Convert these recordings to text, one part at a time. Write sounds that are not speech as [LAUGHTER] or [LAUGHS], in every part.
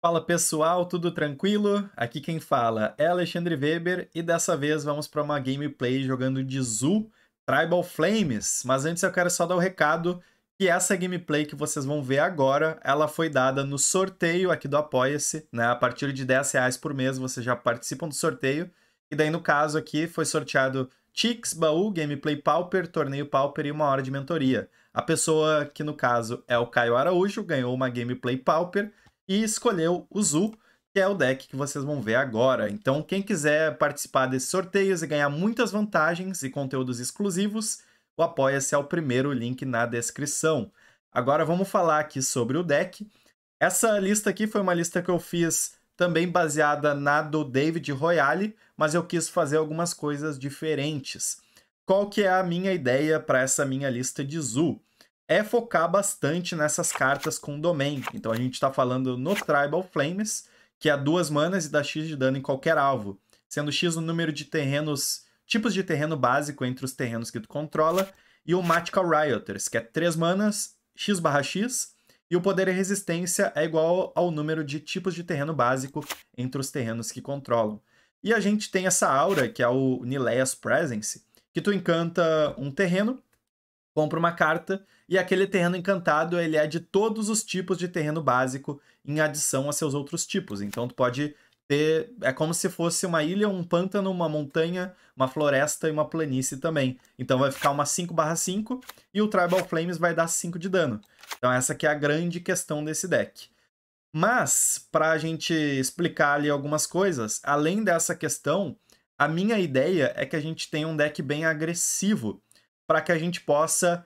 Fala pessoal, tudo tranquilo? Aqui quem fala é Alexandre Weber e dessa vez vamos para uma gameplay jogando de Zoo Tribal Flames. Mas antes eu quero só dar o um recado que essa gameplay que vocês vão ver agora, ela foi dada no sorteio aqui do Apoia-se, né? A partir de 10 reais por mês vocês já participam do sorteio. E daí no caso aqui foi sorteado Tix, Baú, Gameplay Pauper, Torneio Pauper e uma hora de mentoria. A pessoa que no caso é o Caio Araújo ganhou uma Gameplay Pauper e escolheu o Zu, que é o deck que vocês vão ver agora. Então, quem quiser participar desses sorteios e ganhar muitas vantagens e conteúdos exclusivos, o Apoia-se é o primeiro link na descrição. Agora vamos falar aqui sobre o deck. Essa lista aqui foi uma lista que eu fiz também baseada na do David Royale, mas eu quis fazer algumas coisas diferentes. Qual que é a minha ideia para essa minha lista de Zoo? é focar bastante nessas cartas com Domain. Então a gente está falando no Tribal Flames, que é duas manas e dá X de dano em qualquer alvo, sendo X o número de terrenos, tipos de terreno básico entre os terrenos que tu controla, e o Magical Rioters, que é três manas, X barra X, e o poder e resistência é igual ao número de tipos de terreno básico entre os terrenos que controlam. E a gente tem essa aura, que é o Nilea's Presence, que tu encanta um terreno, compra uma carta e aquele terreno encantado ele é de todos os tipos de terreno básico em adição a seus outros tipos. Então tu pode ter, é como se fosse uma ilha, um pântano, uma montanha, uma floresta e uma planície também. Então vai ficar uma 5/5 e o Tribal Flames vai dar 5 de dano. Então essa que é a grande questão desse deck. Mas para a gente explicar ali algumas coisas, além dessa questão, a minha ideia é que a gente tenha um deck bem agressivo para que a gente possa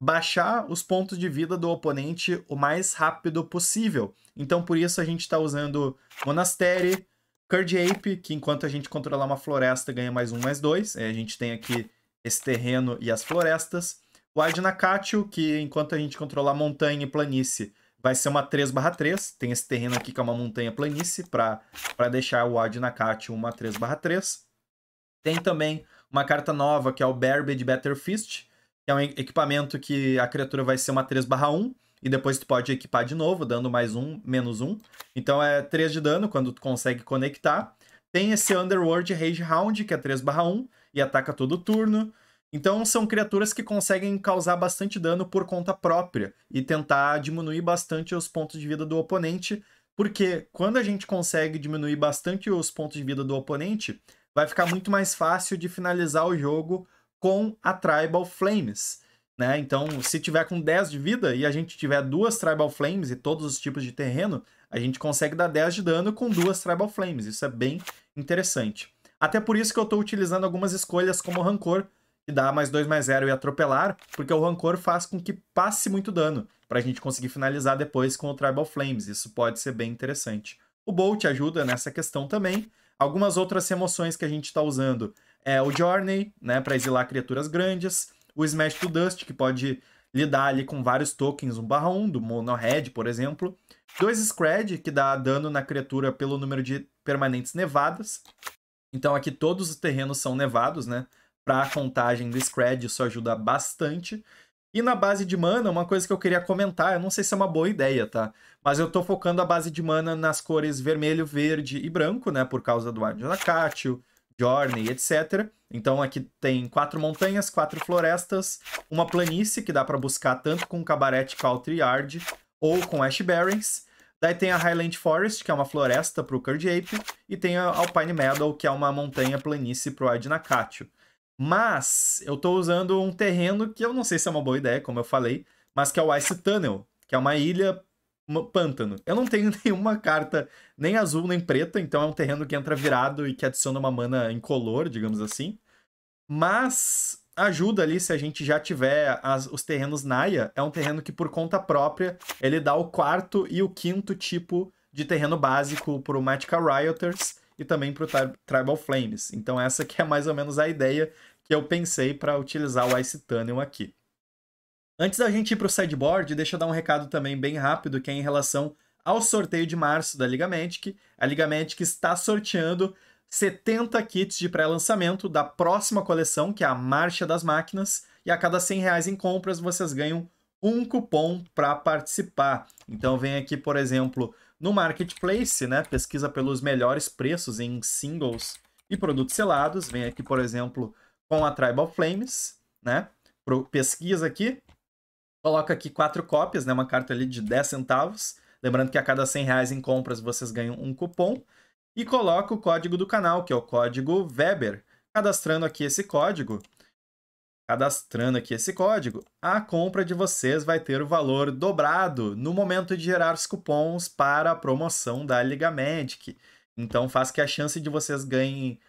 baixar os pontos de vida do oponente o mais rápido possível. Então, por isso, a gente está usando Monastere, Curd Ape, que enquanto a gente controlar uma floresta ganha mais um, mais dois. É, a gente tem aqui esse terreno e as florestas. O Adnacatio, que enquanto a gente controlar montanha e planície, vai ser uma 3 barra 3. Tem esse terreno aqui que é uma montanha planície, para deixar o Adnacatio uma 3 barra 3. Tem também uma carta nova, que é o de Better Fist, que é um equipamento que a criatura vai ser uma 3/1, e depois tu pode equipar de novo, dando mais um, menos um. Então é 3 de dano quando tu consegue conectar. Tem esse Underworld Rage Hound, que é 3/1, e ataca todo turno. Então são criaturas que conseguem causar bastante dano por conta própria e tentar diminuir bastante os pontos de vida do oponente, porque quando a gente consegue diminuir bastante os pontos de vida do oponente, vai ficar muito mais fácil de finalizar o jogo com a Tribal Flames. Né? Então, se tiver com 10 de vida e a gente tiver duas Tribal Flames e todos os tipos de terreno, a gente consegue dar 10 de dano com duas Tribal Flames. Isso é bem interessante. Até por isso que eu estou utilizando algumas escolhas como Rancor, que dá mais 2 mais 0 e atropelar, porque o Rancor faz com que passe muito dano, para a gente conseguir finalizar depois com o Tribal Flames. Isso pode ser bem interessante. O Bolt ajuda nessa questão também, Algumas outras remoções que a gente está usando é o Journey, né, para exilar criaturas grandes, o Smash to Dust, que pode lidar ali com vários tokens 1/1 do Mono Red, por exemplo, dois Scred, que dá dano na criatura pelo número de permanentes nevadas. Então aqui todos os terrenos são nevados, né? Para a contagem do Scred isso ajuda bastante. E na base de mana, uma coisa que eu queria comentar, eu não sei se é uma boa ideia, tá? Mas eu tô focando a base de mana nas cores vermelho, verde e branco, né? Por causa do Arm de Journey, etc. Então aqui tem quatro montanhas, quatro florestas, uma planície que dá para buscar tanto com Cabaret Country Yard ou com Ash Barrens. Daí tem a Highland Forest, que é uma floresta pro Curd Ape, e tem a Alpine Meadow, que é uma montanha planície pro Adnacatio. Mas eu estou usando um terreno que eu não sei se é uma boa ideia, como eu falei, mas que é o Ice Tunnel, que é uma ilha uma, pântano. Eu não tenho [LAUGHS] nenhuma carta nem azul nem preta, então é um terreno que entra virado e que adiciona uma mana incolor, digamos assim. Mas ajuda ali se a gente já tiver as, os terrenos Naya. É um terreno que, por conta própria, ele dá o quarto e o quinto tipo de terreno básico pro Magical Rioters e também para o Tribal Flames. Então essa que é mais ou menos a ideia que eu pensei para utilizar o Ice Tunnel aqui. Antes da gente ir para o sideboard, deixa eu dar um recado também bem rápido, que é em relação ao sorteio de março da Liga Magic. A Liga Magic está sorteando 70 kits de pré-lançamento da próxima coleção, que é a Marcha das Máquinas, e a cada 100 reais em compras vocês ganham um cupom para participar. Então vem aqui, por exemplo, no marketplace, né, pesquisa pelos melhores preços em singles e produtos selados. Vem aqui, por exemplo, com a Tribal Flames, né? Pesquisa aqui, coloca aqui quatro cópias, né? Uma carta ali de 10 centavos. Lembrando que a cada 100 reais em compras vocês ganham um cupom. E coloca o código do canal, que é o código Weber. Cadastrando aqui esse código, Cadastrando aqui esse código, a compra de vocês vai ter o valor dobrado no momento de gerar os cupons para a promoção da Liga Magic. Então faz que a chance de vocês ganhem,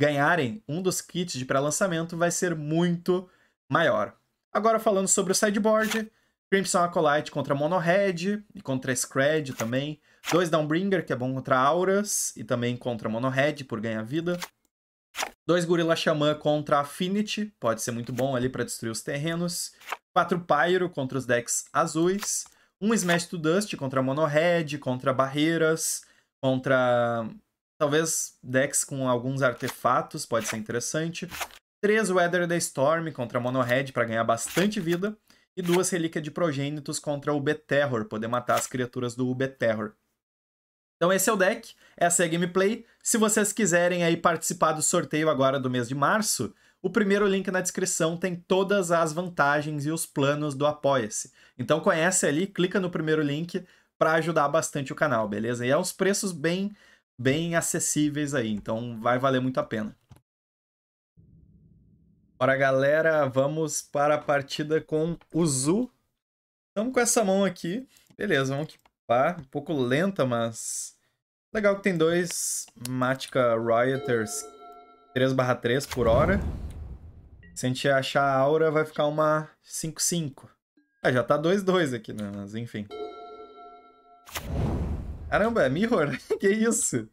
ganharem um dos kits de pré-lançamento vai ser muito maior. Agora falando sobre o sideboard, Crimson Acolyte contra Monohead e contra Scred também. Dois Downbringer, que é bom contra Auras e também contra Monohead por ganhar vida. Dois Gorila Xamã contra Affinity, pode ser muito bom ali para destruir os terrenos. Quatro Pyro contra os decks azuis. Um Smash to Dust contra Mono Red, contra Barreiras, contra talvez decks com alguns artefatos, pode ser interessante. Três Weather da Storm contra Mono Red para ganhar bastante vida. E duas Relíquias de Progênitos contra o B-Terror, poder matar as criaturas do B-Terror. Então esse é o deck, essa é a gameplay. Se vocês quiserem aí participar do sorteio agora do mês de março, o primeiro link na descrição tem todas as vantagens e os planos do Apoia-se. Então conhece ali, clica no primeiro link para ajudar bastante o canal, beleza? E é uns preços bem bem acessíveis aí, então vai valer muito a pena. Bora, galera, vamos para a partida com o Zu. Estamos com essa mão aqui. Beleza, vamos que lá. Um pouco lenta, mas. Legal que tem dois Matica Rioters 3/3 por hora. Se a gente achar a aura, vai ficar uma 5-5. Ah, já tá 2-2 aqui, né? Mas enfim. Caramba, é Mirror? [LAUGHS] que isso?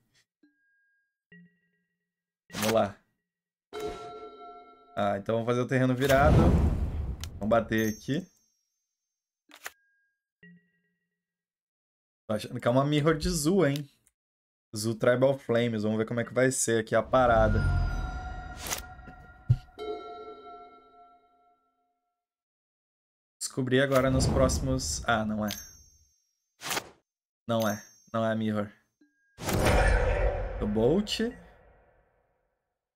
Vamos lá. Ah, então vamos fazer o terreno virado. Vamos bater aqui. Tô achando que é uma mirror de Zu, hein? Zu Tribal Flames. Vamos ver como é que vai ser aqui a parada. Descobri agora nos próximos... Ah, não é. Não é. Não é a mirror. O Bolt.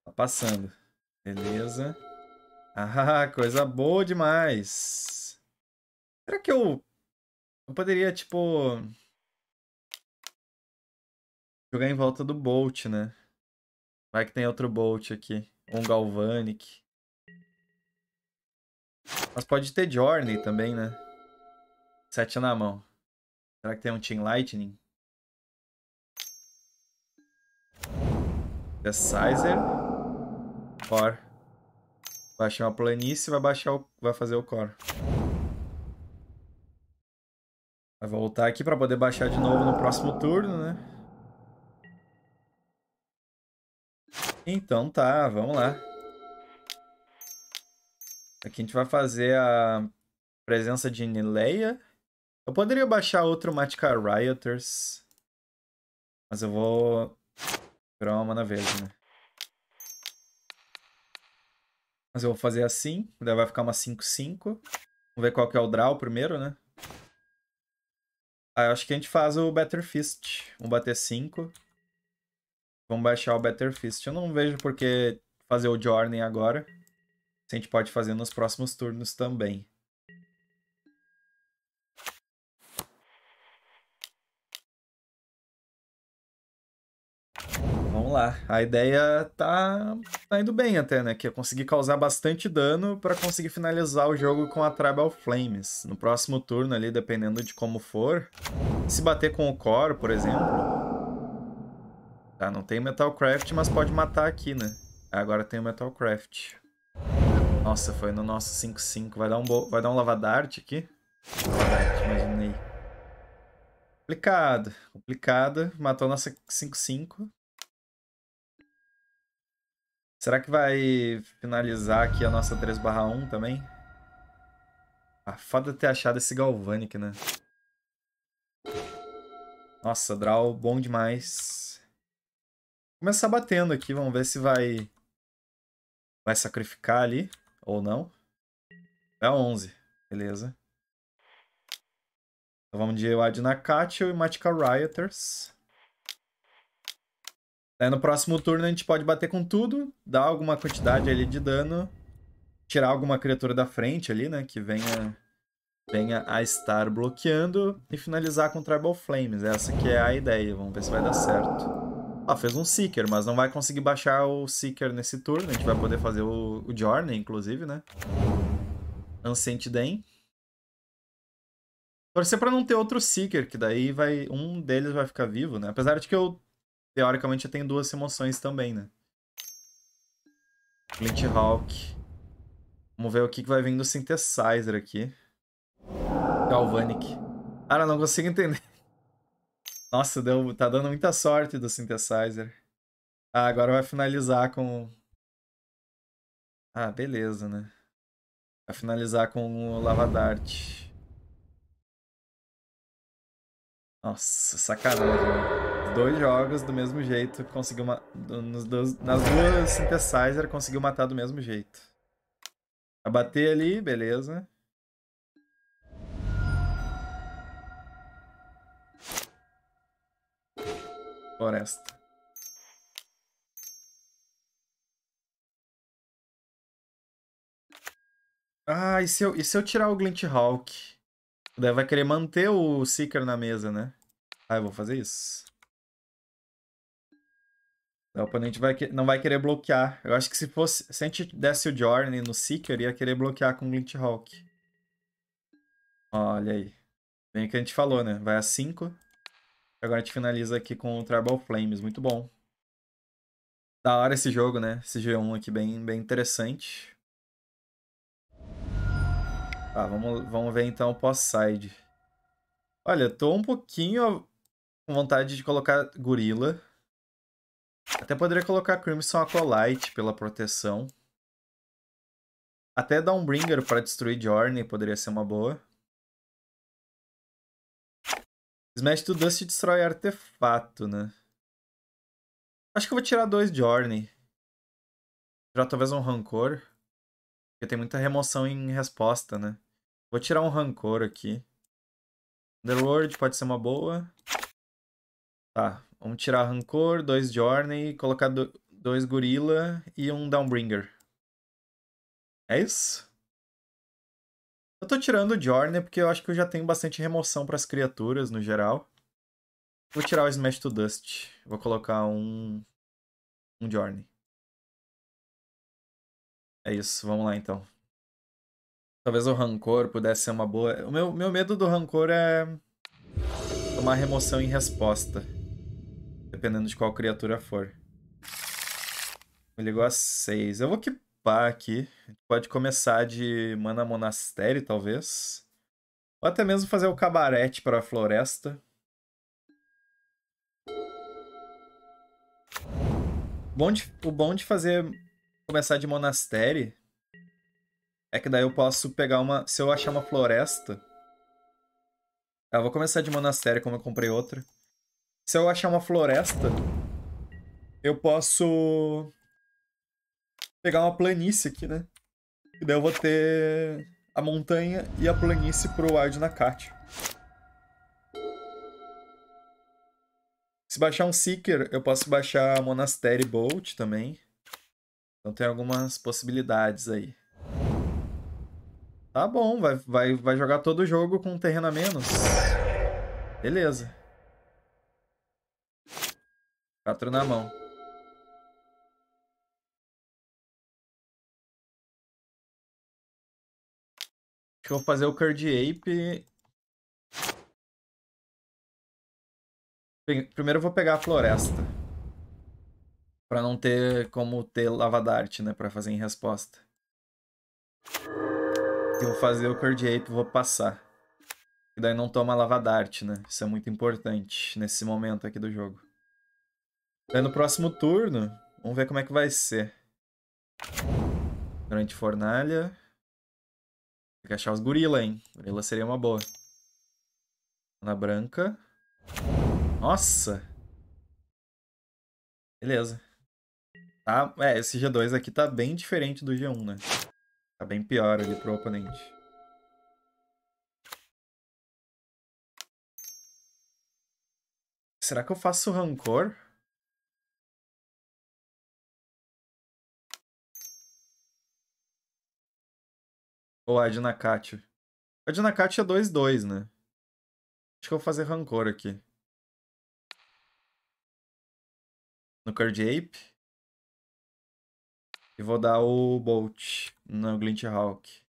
Tá passando. Beleza. Ah, [LAUGHS] coisa boa demais. Será que eu... Eu poderia, tipo... Jogar em volta do Bolt, né? Vai que tem outro Bolt aqui. Um Galvanic. Mas pode ter Journey também, né? Sete na mão. Será que tem um Team Lightning? Sizer, Core. Baixar uma planície vai baixar o... vai fazer o core. Vai voltar aqui para poder baixar de novo no próximo turno, né? Então tá, vamos lá. Aqui a gente vai fazer a presença de Nileia. Eu poderia baixar outro Matica Rioters. Mas eu vou virar uma mana verde, né? Mas eu vou fazer assim. Daí vai ficar uma 5-5. Vamos ver qual que é o draw primeiro, né? Ah, eu acho que a gente faz o Better Fist. Vamos bater 5. Vamos baixar o Better Fist. Eu não vejo por que fazer o Journey agora. A gente pode fazer nos próximos turnos também. Vamos lá. A ideia tá, tá indo bem até, né? Que é conseguir causar bastante dano para conseguir finalizar o jogo com a Tribal Flames. No próximo turno ali, dependendo de como for, se bater com o Core, por exemplo, Tá, não tem Metalcraft, mas pode matar aqui, né? Agora tem o Metalcraft. Nossa, foi no nosso 5-5. Vai dar um, bo... Vai dar um lavadarte aqui? Lavadarte, imaginei. Complicado. Complicado. Matou nossa 5-5. Será que vai finalizar aqui a nossa 3 1 também? Ah, foda ter achado esse Galvanic, né? Nossa, Draw bom demais começar batendo aqui, vamos ver se vai... Vai sacrificar ali, ou não. É 11, beleza. Então vamos de Elad Nakatio e Matica Rioters. Aí no próximo turno a gente pode bater com tudo, dar alguma quantidade ali de dano, tirar alguma criatura da frente ali, né, que venha, venha a estar bloqueando e finalizar com Tribal Flames. Essa que é a ideia, vamos ver se vai dar certo. Ah, fez um Seeker, mas não vai conseguir baixar o Seeker nesse turno. A gente vai poder fazer o, o Journey, inclusive, né? Ancient Den. Torcer pra não ter outro Seeker, que daí vai um deles vai ficar vivo, né? Apesar de que eu, teoricamente, já tenho duas emoções também, né? Flint Hawk. Vamos ver o que vai vir do Synthesizer aqui. Galvanic. Cara, não consigo entender nossa, deu, tá dando muita sorte do synthesizer. Ah, agora vai finalizar com. Ah, beleza, né? Vai finalizar com o Lava Dart. Nossa, sacanagem. Né? Dois jogos do mesmo jeito, conseguiu matar nas duas synthesizer conseguiu matar do mesmo jeito. Abater ali, beleza. floresta. Ah, e se eu, e se eu tirar o Glint Hawk? Daí vai querer manter o Seeker na mesa, né? Ah, eu vou fazer isso. O oponente vai que... não vai querer bloquear. Eu acho que se fosse. Se a gente desse o Journey no Seeker, ia querer bloquear com o Glint Hawk. Olha aí. Bem o que a gente falou, né? Vai a 5. Agora a gente finaliza aqui com o Tribal Flames, muito bom. Da hora esse jogo, né? Esse G1 aqui bem, bem interessante. Tá, vamos, vamos ver então o pós-side. Olha, tô um pouquinho com vontade de colocar Gorila. Até poderia colocar Crimson Acolyte pela proteção. Até Dawnbringer para destruir Journey poderia ser uma boa. Smash to Dust destrói artefato, né? Acho que eu vou tirar dois de Orne. Tirar talvez um Rancor. Porque tem muita remoção em resposta, né? Vou tirar um Rancor aqui. Underworld pode ser uma boa. Tá, vamos tirar Rancor, dois Journey, colocar do, dois Gorila e um Downbringer. É isso? Eu tô tirando o Jorne né, porque eu acho que eu já tenho bastante remoção para as criaturas no geral. Vou tirar o Smash to Dust. Vou colocar um. Um Jorne. É isso, vamos lá então. Talvez o Rancor pudesse ser uma boa. O meu, meu medo do Rancor é. tomar remoção em resposta. Dependendo de qual criatura for. Ele ligou a 6. Eu vou que aqui. pode começar de Mana Monastério, talvez. Ou até mesmo fazer o cabarete para a floresta. Bom de, o bom de fazer começar de monastério é que daí eu posso pegar uma. Se eu achar uma floresta. Ah, vou começar de monastério, como eu comprei outra. Se eu achar uma floresta, eu posso pegar uma planície aqui, né? E daí eu vou ter a montanha e a planície pro Wild Nakat. Se baixar um Seeker, eu posso baixar Monastery Bolt também. Então tem algumas possibilidades aí. Tá bom, vai, vai, vai jogar todo o jogo com um terreno a menos. Beleza. Quatro na mão. que eu vou fazer o Curd Ape. Primeiro eu vou pegar a floresta. Pra não ter como ter lava dart, né? Pra fazer em resposta. Eu vou fazer o Curd Ape, vou passar. E daí não toma lava dart, né? Isso é muito importante nesse momento aqui do jogo. Daí no próximo turno, vamos ver como é que vai ser. Grande fornalha. Tem que achar os gorila, hein? Gorila seria uma boa. Na branca. Nossa! Beleza. Tá, é, esse G2 aqui tá bem diferente do G1, né? Tá bem pior ali pro oponente. Será que eu faço rancor? Ou a Adnacatio. A Adnacatio é 2-2, né? Acho que eu vou fazer Rancor aqui. No Card Ape. E vou dar o Bolt no Glint Hawk.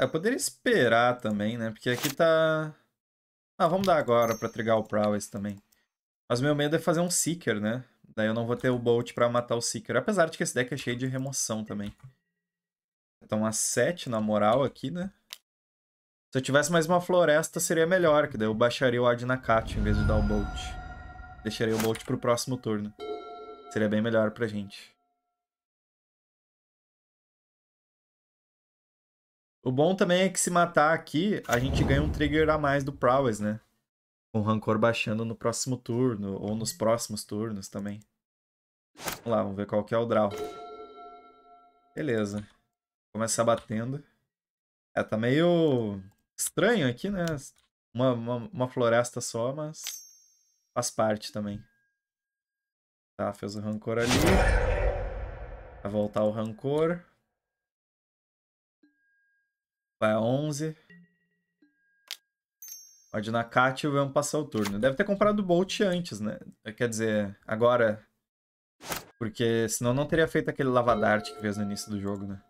É, eu poderia esperar também, né? Porque aqui tá... Ah, vamos dar agora pra trigar o Prowess também. Mas meu medo é fazer um Seeker, né? Daí eu não vou ter o Bolt pra matar o Seeker. Apesar de que esse deck é cheio de remoção também. Então a 7 na moral aqui, né? Se eu tivesse mais uma floresta, seria melhor, que daí eu baixaria o Adnakat em vez de dar o Bolt. Deixaria o Bolt pro próximo turno. Seria bem melhor pra gente. O bom também é que se matar aqui, a gente ganha um trigger a mais do Prowess, né? com rancor baixando no próximo turno, ou nos próximos turnos também. Vamos lá, vamos ver qual que é o draw. Beleza. Começar batendo. É, tá meio estranho aqui, né? Uma, uma, uma floresta só, mas faz parte também. Tá, fez o rancor ali. Vai voltar o rancor. Vai a 11. Onde na Kátia vamos passar o turno. Deve ter comprado o Bolt antes, né? É, quer dizer, agora. Porque senão não teria feito aquele lavadarte que fez no início do jogo, né?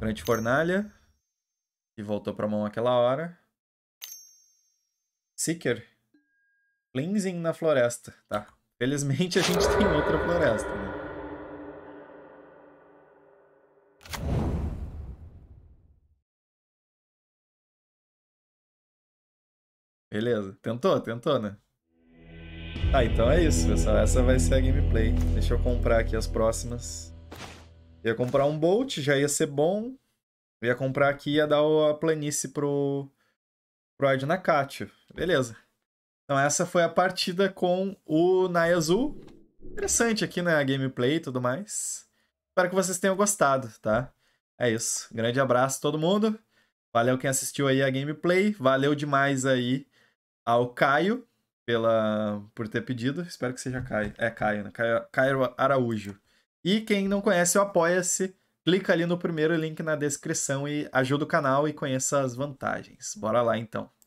Grande fornalha. E voltou pra mão aquela hora. Seeker. Cleansing na floresta. Tá. Felizmente a gente [LAUGHS] tem outra floresta, né? Beleza. Tentou? Tentou, né? Ah, então é isso, pessoal. Essa vai ser a gameplay. Deixa eu comprar aqui as próximas. Ia comprar um Bolt, já ia ser bom. Ia comprar aqui ia dar a planície pro, pro Ard Nakatio. Beleza. Então essa foi a partida com o Nai Azul. Interessante aqui, né? A gameplay e tudo mais. Espero que vocês tenham gostado, tá? É isso. Grande abraço a todo mundo. Valeu quem assistiu aí a gameplay. Valeu demais aí ao Caio pela por ter pedido. Espero que seja Caio. É Caio, né? Caio, Caio Araújo. E quem não conhece o Apoia-se, clica ali no primeiro link na descrição e ajuda o canal e conheça as vantagens. Bora lá então.